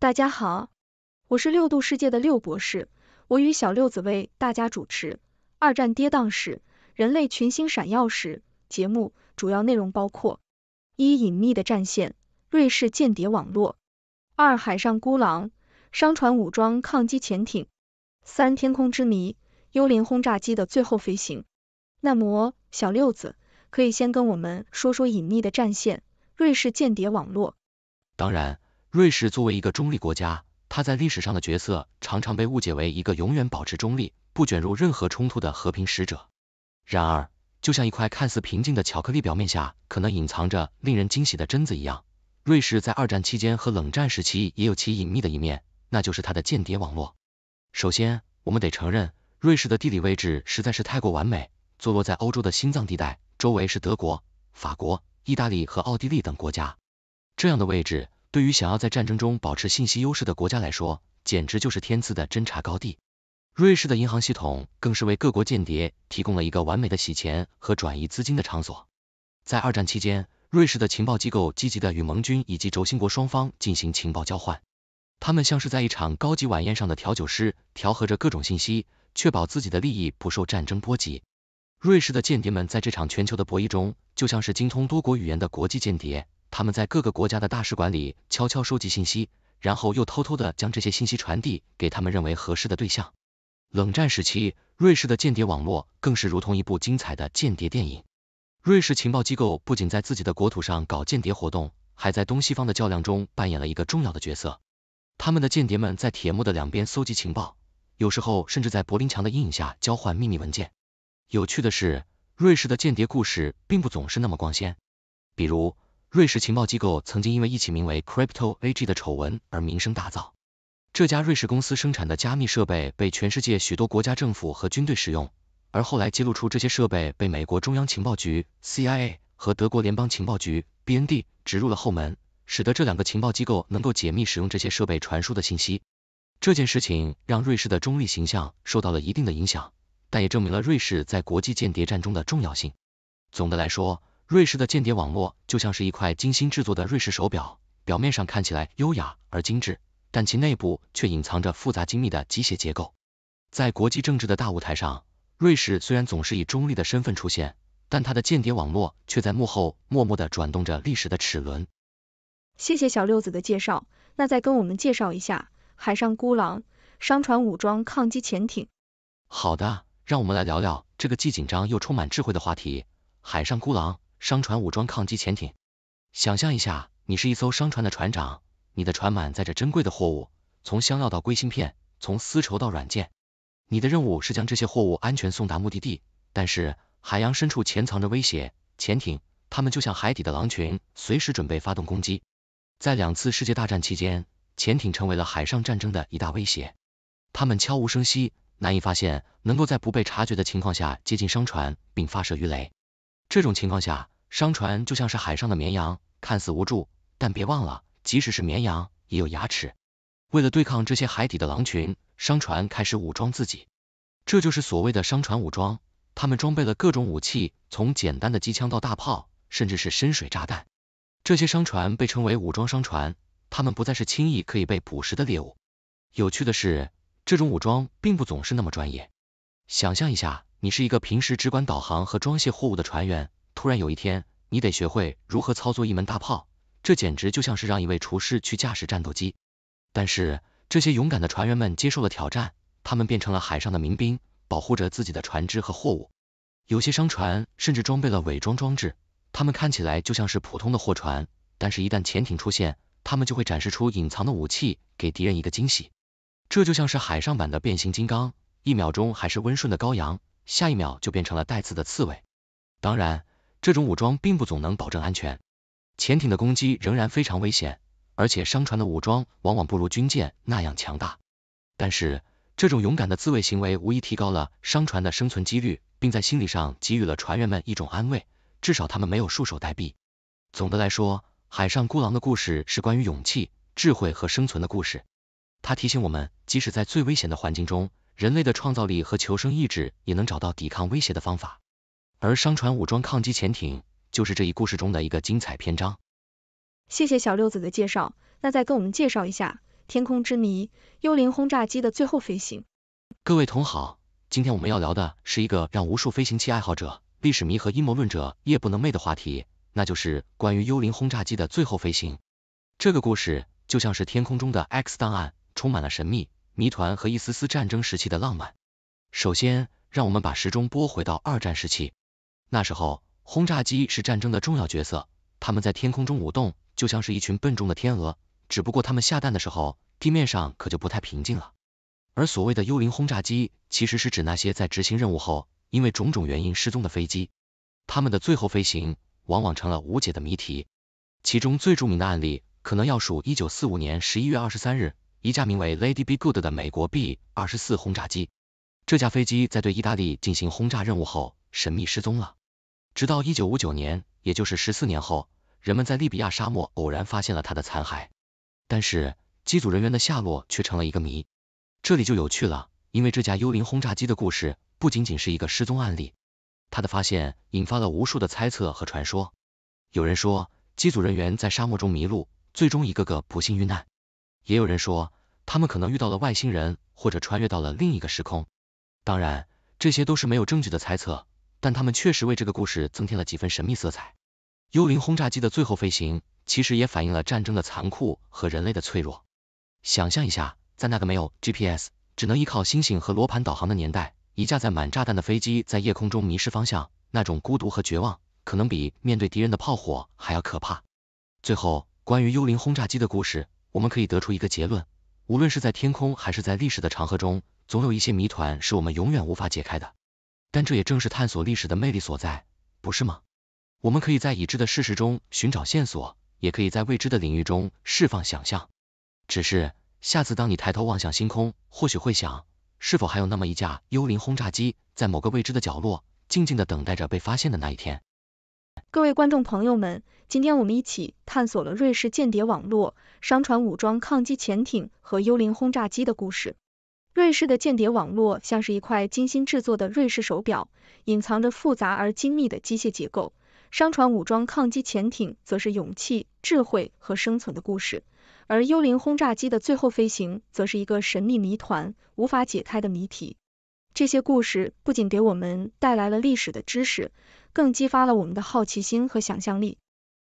大家好，我是六度世界的六博士，我与小六子为大家主持《二战跌宕史：人类群星闪耀史》节目。主要内容包括：一、隐秘的战线——瑞士间谍网络；二、海上孤狼——商船武装抗击潜艇；三、天空之谜——幽灵轰炸机的最后飞行。那么，小六子，可以先跟我们说说隐秘的战线——瑞士间谍网络？当然。瑞士作为一个中立国家，它在历史上的角色常常被误解为一个永远保持中立、不卷入任何冲突的和平使者。然而，就像一块看似平静的巧克力表面下可能隐藏着令人惊喜的榛子一样，瑞士在二战期间和冷战时期也有其隐秘的一面，那就是它的间谍网络。首先，我们得承认，瑞士的地理位置实在是太过完美，坐落在欧洲的心脏地带，周围是德国、法国、意大利和奥地利等国家，这样的位置。对于想要在战争中保持信息优势的国家来说，简直就是天赐的侦查高地。瑞士的银行系统更是为各国间谍提供了一个完美的洗钱和转移资金的场所。在二战期间，瑞士的情报机构积极地与盟军以及轴心国双方进行情报交换，他们像是在一场高级晚宴上的调酒师，调和着各种信息，确保自己的利益不受战争波及。瑞士的间谍们在这场全球的博弈中，就像是精通多国语言的国际间谍。他们在各个国家的大使馆里悄悄收集信息，然后又偷偷的将这些信息传递给他们认为合适的对象。冷战时期，瑞士的间谍网络更是如同一部精彩的间谍电影。瑞士情报机构不仅在自己的国土上搞间谍活动，还在东西方的较量中扮演了一个重要的角色。他们的间谍们在铁幕的两边搜集情报，有时候甚至在柏林墙的阴影下交换秘密文件。有趣的是，瑞士的间谍故事并不总是那么光鲜，比如。瑞士情报机构曾经因为一起名为 Crypto AG 的丑闻而名声大噪。这家瑞士公司生产的加密设备被全世界许多国家政府和军队使用，而后来揭露出这些设备被美国中央情报局 CIA 和德国联邦情报局 BND 植入了后门，使得这两个情报机构能够解密使用这些设备传输的信息。这件事情让瑞士的中立形象受到了一定的影响，但也证明了瑞士在国际间谍战中的重要性。总的来说，瑞士的间谍网络就像是一块精心制作的瑞士手表，表面上看起来优雅而精致，但其内部却隐藏着复杂精密的机械结构。在国际政治的大舞台上，瑞士虽然总是以中立的身份出现，但它的间谍网络却在幕后默默地转动着历史的齿轮。谢谢小六子的介绍，那再跟我们介绍一下《海上孤狼》——商船武装抗击潜艇。好的，让我们来聊聊这个既紧张又充满智慧的话题，《海上孤狼》。商船武装抗击潜艇。想象一下，你是一艘商船的船长，你的船满载着珍贵的货物，从香料到硅芯片，从丝绸到软件。你的任务是将这些货物安全送达目的地。但是海洋深处潜藏着威胁，潜艇，它们就像海底的狼群，随时准备发动攻击。在两次世界大战期间，潜艇成为了海上战争的一大威胁。它们悄无声息，难以发现，能够在不被察觉的情况下接近商船，并发射鱼雷。这种情况下，商船就像是海上的绵羊，看似无助，但别忘了，即使是绵羊也有牙齿。为了对抗这些海底的狼群，商船开始武装自己，这就是所谓的商船武装。他们装备了各种武器，从简单的机枪到大炮，甚至是深水炸弹。这些商船被称为武装商船，它们不再是轻易可以被捕食的猎物。有趣的是，这种武装并不总是那么专业。想象一下。你是一个平时只管导航和装卸货物的船员，突然有一天，你得学会如何操作一门大炮，这简直就像是让一位厨师去驾驶战斗机。但是这些勇敢的船员们接受了挑战，他们变成了海上的民兵，保护着自己的船只和货物。有些商船甚至装备了伪装装置，他们看起来就像是普通的货船，但是一旦潜艇出现，他们就会展示出隐藏的武器，给敌人一个惊喜。这就像是海上版的变形金刚，一秒钟还是温顺的羔羊。下一秒就变成了带刺的刺猬。当然，这种武装并不总能保证安全，潜艇的攻击仍然非常危险，而且商船的武装往往不如军舰那样强大。但是，这种勇敢的自卫行为无疑提高了商船的生存几率，并在心理上给予了船员们一种安慰，至少他们没有束手待毙。总的来说，《海上孤狼》的故事是关于勇气、智慧和生存的故事。它提醒我们，即使在最危险的环境中，人类的创造力和求生意志也能找到抵抗威胁的方法，而商船武装抗击潜艇就是这一故事中的一个精彩篇章。谢谢小六子的介绍，那再跟我们介绍一下《天空之谜：幽灵轰炸机的最后飞行》。各位同好，今天我们要聊的是一个让无数飞行器爱好者、历史迷和阴谋论者夜不能寐的话题，那就是关于幽灵轰炸机的最后飞行。这个故事就像是天空中的 X 档案，充满了神秘。谜团和一丝丝战争时期的浪漫。首先，让我们把时钟拨回到二战时期，那时候轰炸机是战争的重要角色，他们在天空中舞动，就像是一群笨重的天鹅。只不过他们下蛋的时候，地面上可就不太平静了。而所谓的幽灵轰炸机，其实是指那些在执行任务后，因为种种原因失踪的飞机，他们的最后飞行往往成了无解的谜题。其中最著名的案例，可能要数一九四五年十一月二十三日。一架名为 Lady B Good 的美国 B 二十四轰炸机，这架飞机在对意大利进行轰炸任务后神秘失踪了。直到一九五九年，也就是十四年后，人们在利比亚沙漠偶然发现了它的残骸，但是机组人员的下落却成了一个谜。这里就有趣了，因为这架幽灵轰炸机的故事不仅仅是一个失踪案例，它的发现引发了无数的猜测和传说。有人说，机组人员在沙漠中迷路，最终一个个不幸遇难。也有人说，他们可能遇到了外星人，或者穿越到了另一个时空。当然，这些都是没有证据的猜测，但他们确实为这个故事增添了几分神秘色彩。幽灵轰炸机的最后飞行，其实也反映了战争的残酷和人类的脆弱。想象一下，在那个没有 GPS，只能依靠星星和罗盘导航的年代，一架载满炸弹的飞机在夜空中迷失方向，那种孤独和绝望，可能比面对敌人的炮火还要可怕。最后，关于幽灵轰炸机的故事。我们可以得出一个结论，无论是在天空还是在历史的长河中，总有一些谜团是我们永远无法解开的。但这也正是探索历史的魅力所在，不是吗？我们可以在已知的事实中寻找线索，也可以在未知的领域中释放想象。只是，下次当你抬头望向星空，或许会想，是否还有那么一架幽灵轰炸机，在某个未知的角落，静静的等待着被发现的那一天。各位观众朋友们，今天我们一起探索了瑞士间谍网络、商船武装抗击潜艇和幽灵轰炸机的故事。瑞士的间谍网络像是一块精心制作的瑞士手表，隐藏着复杂而精密的机械结构；商船武装抗击潜艇则是勇气、智慧和生存的故事；而幽灵轰炸机的最后飞行则是一个神秘谜团，无法解开的谜题。这些故事不仅给我们带来了历史的知识。更激发了我们的好奇心和想象力。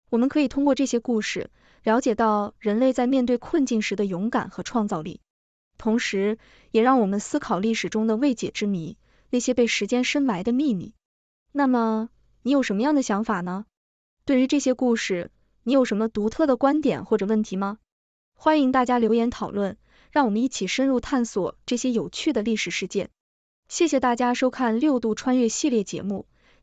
我们可以通过这些故事了解到人类在面对困境时的勇敢和创造力，同时也让我们思考历史中的未解之谜，那些被时间深埋的秘密。那么，你有什么样的想法呢？对于这些故事，你有什么独特的观点或者问题吗？欢迎大家留言讨论，让我们一起深入探索这些有趣的历史事件。谢谢大家收看《六度穿越》系列节目。